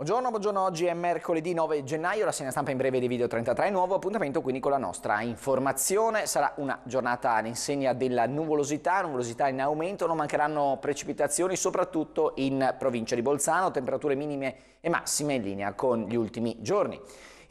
Buongiorno, buongiorno, oggi è mercoledì 9 gennaio, la segna stampa in breve di Video 33, nuovo appuntamento quindi con la nostra informazione, sarà una giornata all'insegna della nuvolosità, nuvolosità in aumento, non mancheranno precipitazioni soprattutto in provincia di Bolzano, temperature minime e massime in linea con gli ultimi giorni.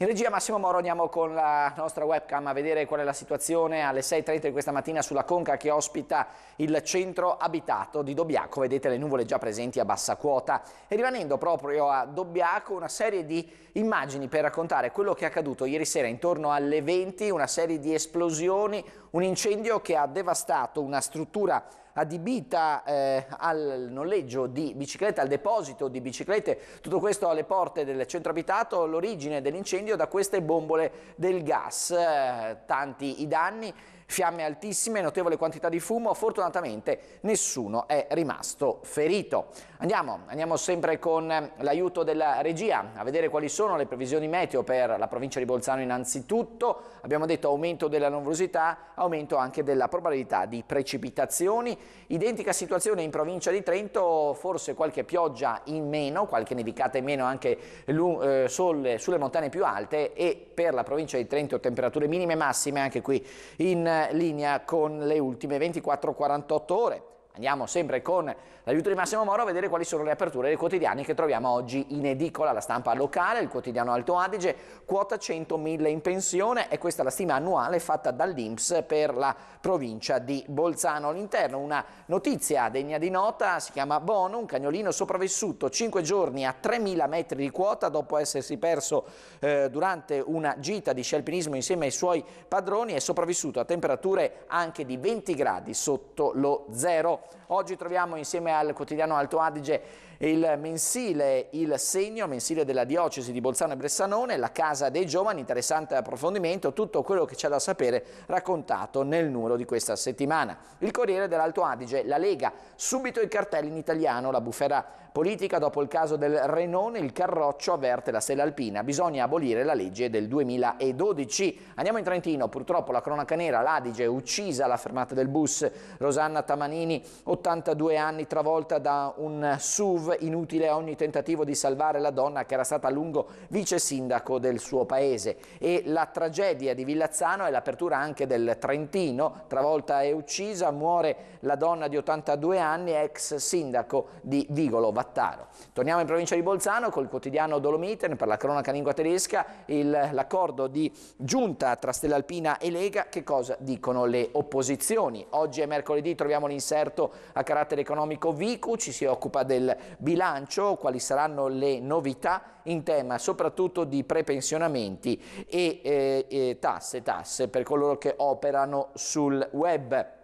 In regia Massimo Moro andiamo con la nostra webcam a vedere qual è la situazione alle 6.30 di questa mattina sulla conca che ospita il centro abitato di Dobbiaco. Vedete le nuvole già presenti a bassa quota. E rimanendo proprio a Dobbiaco una serie di immagini per raccontare quello che è accaduto ieri sera intorno alle 20, una serie di esplosioni, un incendio che ha devastato una struttura adibita eh, al noleggio di biciclette, al deposito di biciclette, tutto questo alle porte del centro abitato, l'origine dell'incendio da queste bombole del gas, eh, tanti i danni, fiamme altissime, notevole quantità di fumo, fortunatamente nessuno è rimasto ferito. Andiamo, andiamo sempre con l'aiuto della regia a vedere quali sono le previsioni meteo per la provincia di Bolzano innanzitutto, abbiamo detto aumento della numerosità, aumento anche della probabilità di precipitazioni, Identica situazione in provincia di Trento, forse qualche pioggia in meno, qualche nevicata in meno anche eh, sulle montagne più alte e per la provincia di Trento temperature minime e massime anche qui in eh, linea con le ultime 24-48 ore. Andiamo sempre con l'aiuto di Massimo Moro a vedere quali sono le aperture dei quotidiani che troviamo oggi in edicola. La stampa locale, il quotidiano Alto Adige, quota 100.000 in pensione e questa è la stima annuale fatta dall'Inps per la provincia di Bolzano. All'interno una notizia degna di nota, si chiama Bono, un cagnolino sopravvissuto 5 giorni a 3.000 metri di quota dopo essersi perso eh, durante una gita di scialpinismo insieme ai suoi padroni, è sopravvissuto a temperature anche di 20 gradi sotto lo zero. Oggi troviamo insieme al quotidiano Alto Adige il mensile Il Segno, mensile della diocesi di Bolzano e Bressanone, la casa dei giovani, interessante approfondimento, tutto quello che c'è da sapere raccontato nel numero di questa settimana. Il Corriere dell'Alto Adige, la Lega, subito i cartelli in italiano, la bufera politica dopo il caso del Renone, il Carroccio avverte la sella alpina, bisogna abolire la legge del 2012. Andiamo in Trentino, purtroppo la cronaca nera, l'Adige, uccisa la fermata del bus, Rosanna Tamanini 82 anni travolta da un SUV, inutile ogni tentativo di salvare la donna che era stata a lungo vice sindaco del suo paese. E la tragedia di Villazzano è l'apertura anche del Trentino, travolta e uccisa, muore la donna di 82 anni, ex sindaco di Vigolo Vattaro. Torniamo in provincia di Bolzano col quotidiano Dolomiten per la cronaca lingua tedesca, l'accordo di giunta tra Stellalpina e Lega, che cosa dicono le opposizioni. Oggi è mercoledì, troviamo l'inserto esperto a carattere economico Vicu, ci si occupa del bilancio, quali saranno le novità in tema soprattutto di prepensionamenti e, eh, e, tasse, tasse per coloro che operano sul web.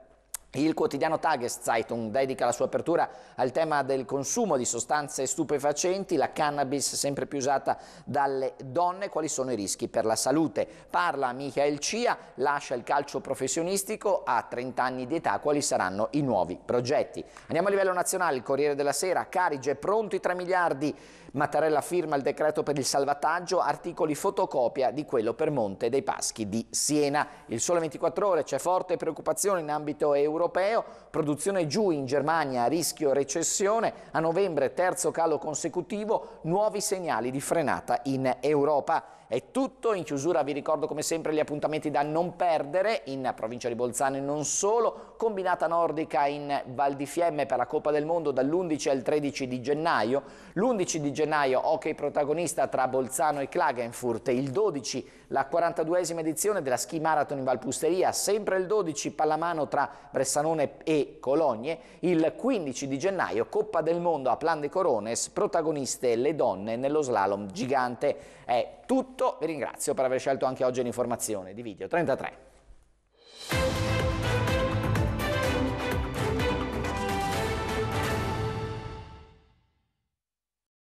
Il quotidiano Tageszeitung dedica la sua apertura al tema del consumo di sostanze stupefacenti, la cannabis sempre più usata dalle donne, quali sono i rischi per la salute. Parla Michael Cia, lascia il calcio professionistico a 30 anni di età, quali saranno i nuovi progetti. Andiamo a livello nazionale, il Corriere della Sera, Carige pronti 3 miliardi, Mattarella firma il decreto per il salvataggio, articoli fotocopia di quello per Monte dei Paschi di Siena. Il Sole 24 Ore c'è forte preoccupazione in ambito europeo europeo, produzione giù in Germania a rischio recessione, a novembre terzo calo consecutivo, nuovi segnali di frenata in Europa. È tutto, in chiusura vi ricordo come sempre gli appuntamenti da non perdere in provincia di Bolzano e non solo, combinata nordica in Val di Fiemme per la Coppa del Mondo dall'11 al 13 di gennaio, l'11 di gennaio hockey protagonista tra Bolzano e Klagenfurt, il 12 la 42esima edizione della Ski Marathon in Valpusteria, sempre il 12 pallamano tra Brescia Sanone e Cologne, il 15 di gennaio Coppa del Mondo a Plan de Corones, protagoniste le donne nello slalom gigante. È tutto, vi ringrazio per aver scelto anche oggi l'informazione di Video 33.